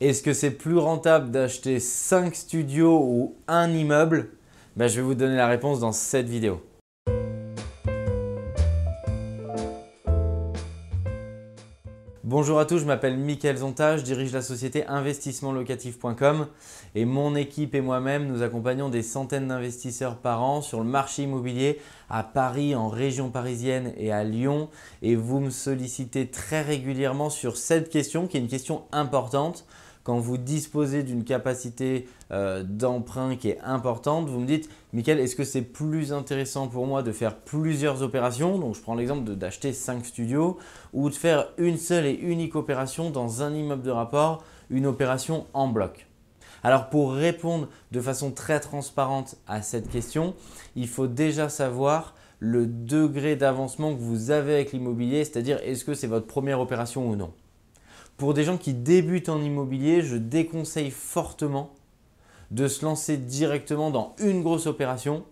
est-ce que c'est plus rentable d'acheter 5 studios ou un immeuble ben, Je vais vous donner la réponse dans cette vidéo. Bonjour à tous, je m'appelle Mickaël Zonta, je dirige la société investissementlocatif.com et mon équipe et moi-même, nous accompagnons des centaines d'investisseurs par an sur le marché immobilier à Paris, en région parisienne et à Lyon. Et vous me sollicitez très régulièrement sur cette question qui est une question importante quand vous disposez d'une capacité euh, d'emprunt qui est importante, vous me dites, Michael, est-ce que c'est plus intéressant pour moi de faire plusieurs opérations Donc je prends l'exemple d'acheter 5 studios ou de faire une seule et unique opération dans un immeuble de rapport, une opération en bloc. Alors pour répondre de façon très transparente à cette question, il faut déjà savoir le degré d'avancement que vous avez avec l'immobilier, c'est-à-dire est-ce que c'est votre première opération ou non. Pour des gens qui débutent en immobilier, je déconseille fortement de se lancer directement dans une grosse opération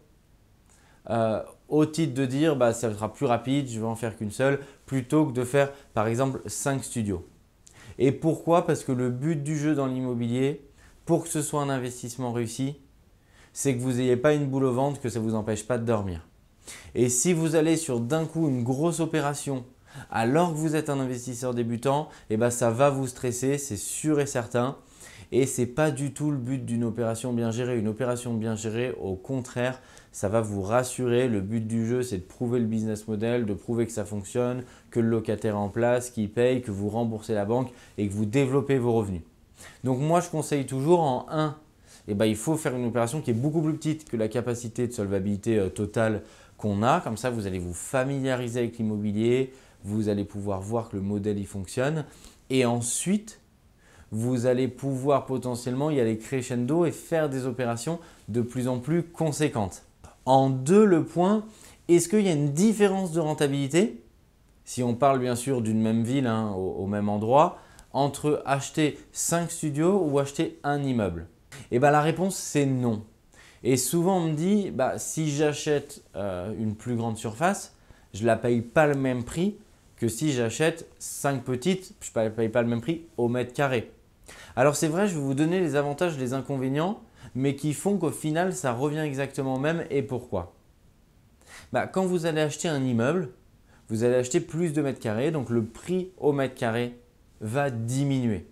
euh, au titre de dire bah, ça sera plus rapide, je vais en faire qu'une seule, plutôt que de faire par exemple 5 studios. Et pourquoi Parce que le but du jeu dans l'immobilier, pour que ce soit un investissement réussi, c'est que vous n'ayez pas une boule au ventre, que ça ne vous empêche pas de dormir. Et si vous allez sur d'un coup une grosse opération alors que vous êtes un investisseur débutant, eh ben, ça va vous stresser, c'est sûr et certain. Et ce n'est pas du tout le but d'une opération bien gérée. Une opération bien gérée, au contraire, ça va vous rassurer. Le but du jeu, c'est de prouver le business model, de prouver que ça fonctionne, que le locataire est en place, qu'il paye, que vous remboursez la banque et que vous développez vos revenus. Donc moi, je conseille toujours en 1, eh ben, il faut faire une opération qui est beaucoup plus petite que la capacité de solvabilité euh, totale qu'on a. Comme ça, vous allez vous familiariser avec l'immobilier, vous allez pouvoir voir que le modèle y fonctionne. Et ensuite, vous allez pouvoir potentiellement y aller crescendo et faire des opérations de plus en plus conséquentes. En deux, le point, est-ce qu'il y a une différence de rentabilité Si on parle bien sûr d'une même ville, hein, au, même endroit, entre acheter 5 studios ou acheter un immeuble Eh bien la réponse c'est non. Et souvent on me dit, bah, si j'achète euh, une plus grande surface, je ne la paye pas le même prix que si j'achète 5 petites, je ne paye pas le même prix au mètre carré. Alors c'est vrai, je vais vous donner les avantages, les inconvénients, mais qui font qu'au final, ça revient exactement au même. Et pourquoi bah, Quand vous allez acheter un immeuble, vous allez acheter plus de mètres carrés, donc le prix au mètre carré va diminuer.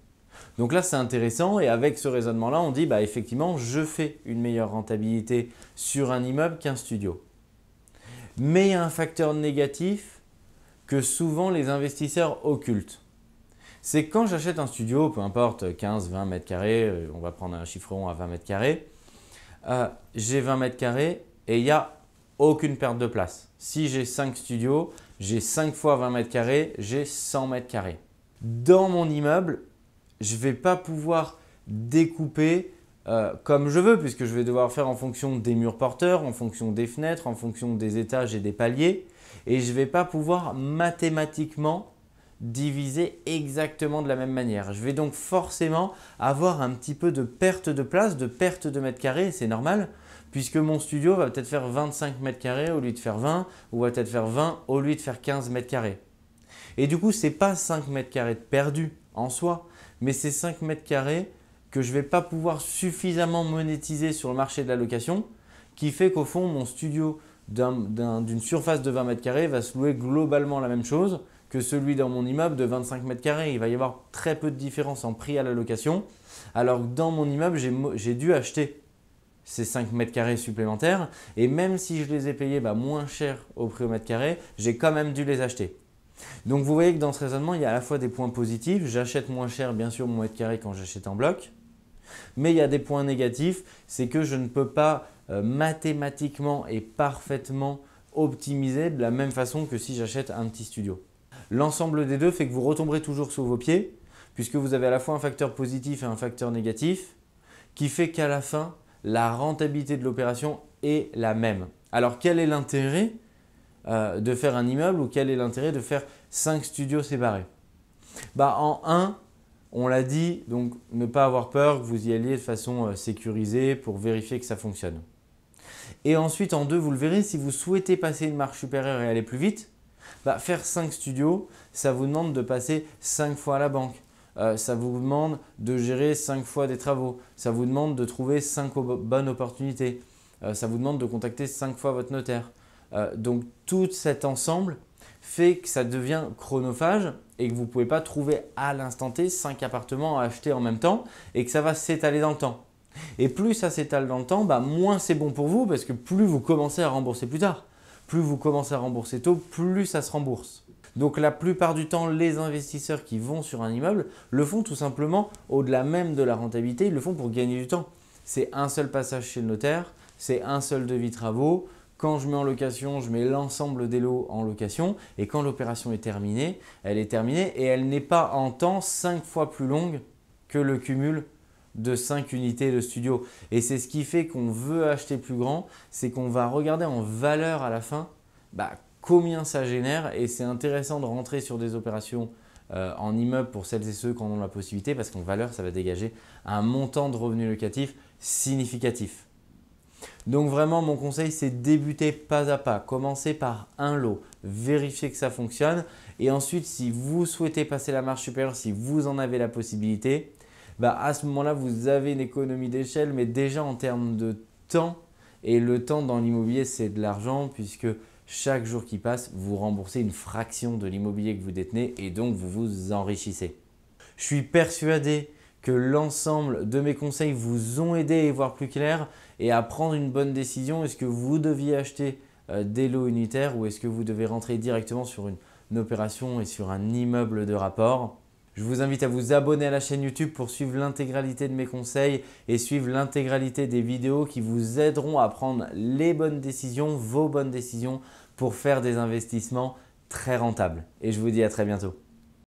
Donc là, c'est intéressant et avec ce raisonnement-là, on dit bah, effectivement, je fais une meilleure rentabilité sur un immeuble qu'un studio. Mais il y a un facteur négatif souvent les investisseurs occultent. C'est quand j'achète un studio, peu importe 15, 20 mètres carrés, euh, on va prendre un rond à 20 mètres carrés, euh, j'ai 20 mètres carrés et il n'y a aucune perte de place. Si j'ai 5 studios, j'ai 5 fois 20 mètres carrés, j'ai 100 mètres carrés. Dans mon immeuble, je ne vais pas pouvoir découper euh, comme je veux, puisque je vais devoir faire en fonction des murs porteurs, en fonction des fenêtres, en fonction des étages et des paliers. Et je ne vais pas pouvoir mathématiquement diviser exactement de la même manière. Je vais donc forcément avoir un petit peu de perte de place, de perte de mètres carrés. c'est normal, puisque mon studio va peut-être faire 25 mètres carrés au lieu de faire 20, ou va peut-être faire 20 au lieu de faire 15 mètres carrés. Et du coup, ce n'est pas 5 mètres carrés de perdu en soi, mais c'est 5 mètres carrés que je ne vais pas pouvoir suffisamment monétiser sur le marché de la location, qui fait qu'au fond, mon studio d'une surface de 20 mètres carrés va se louer globalement la même chose que celui dans mon immeuble de 25 mètres carrés. Il va y avoir très peu de différence en prix à la location, alors que dans mon immeuble, j'ai dû acheter ces 5 mètres carrés supplémentaires, et même si je les ai payés bah, moins cher au prix au mètre carré, j'ai quand même dû les acheter. Donc vous voyez que dans ce raisonnement, il y a à la fois des points positifs, j'achète moins cher bien sûr mon mètre carré quand j'achète en bloc, mais il y a des points négatifs, c'est que je ne peux pas euh, mathématiquement et parfaitement optimiser de la même façon que si j'achète un petit studio. L'ensemble des deux fait que vous retomberez toujours sous vos pieds, puisque vous avez à la fois un facteur positif et un facteur négatif, qui fait qu'à la fin, la rentabilité de l'opération est la même. Alors quel est l'intérêt euh, de faire un immeuble ou quel est l'intérêt de faire 5 studios séparés bah, En 1, on l'a dit, donc ne pas avoir peur, que vous y alliez de façon euh, sécurisée pour vérifier que ça fonctionne. Et ensuite, en deux, vous le verrez, si vous souhaitez passer une marche supérieure et aller plus vite, bah, faire 5 studios, ça vous demande de passer 5 fois à la banque. Euh, ça vous demande de gérer 5 fois des travaux. Ça vous demande de trouver 5 bonnes opportunités. Euh, ça vous demande de contacter 5 fois votre notaire. donc tout cet ensemble fait que ça devient chronophage et que vous ne pouvez pas trouver à l'instant T 5 appartements à acheter en même temps et que ça va s'étaler dans le temps. Et plus ça s'étale dans le temps, bah moins c'est bon pour vous parce que plus vous commencez à rembourser plus tard, plus vous commencez à rembourser tôt, plus ça se rembourse. Donc la plupart du temps, les investisseurs qui vont sur un immeuble le font tout simplement au-delà même de la rentabilité, ils le font pour gagner du temps. C'est un seul passage chez le notaire, c'est un seul devis travaux, quand je mets en location, je mets l'ensemble des lots en location et quand l'opération est terminée, elle est terminée et elle n'est pas en temps 5 fois plus longue que le cumul de 5 unités de studio. Et c'est ce qui fait qu'on veut acheter plus grand, c'est qu'on va regarder en valeur à la fin bah, combien ça génère et c'est intéressant de rentrer sur des opérations euh, en immeuble pour celles et ceux qui en ont la possibilité parce qu'en valeur, ça va dégager un montant de revenus locatifs significatif. Donc vraiment, mon conseil, c'est débuter pas à pas. Commencez par un lot, vérifiez que ça fonctionne. Et ensuite, si vous souhaitez passer la marche supérieure, si vous en avez la possibilité, bah, à ce moment-là, vous avez une économie d'échelle, mais déjà en termes de temps, et le temps dans l'immobilier, c'est de l'argent, puisque chaque jour qui passe, vous remboursez une fraction de l'immobilier que vous détenez, et donc vous vous enrichissez. Je suis persuadé que l'ensemble de mes conseils vous ont aidé à y voir plus clair et à prendre une bonne décision. Est-ce que vous deviez acheter euh, des lots unitaires ou est-ce que vous devez rentrer directement sur une opération et sur un immeuble de rapport je vous invite à vous abonner à la chaîne YouTube pour suivre l'intégralité de mes conseils et suivre l'intégralité des vidéos qui vous aideront à prendre les bonnes décisions, vos bonnes décisions pour faire des investissements très rentables. Et je vous dis à très bientôt.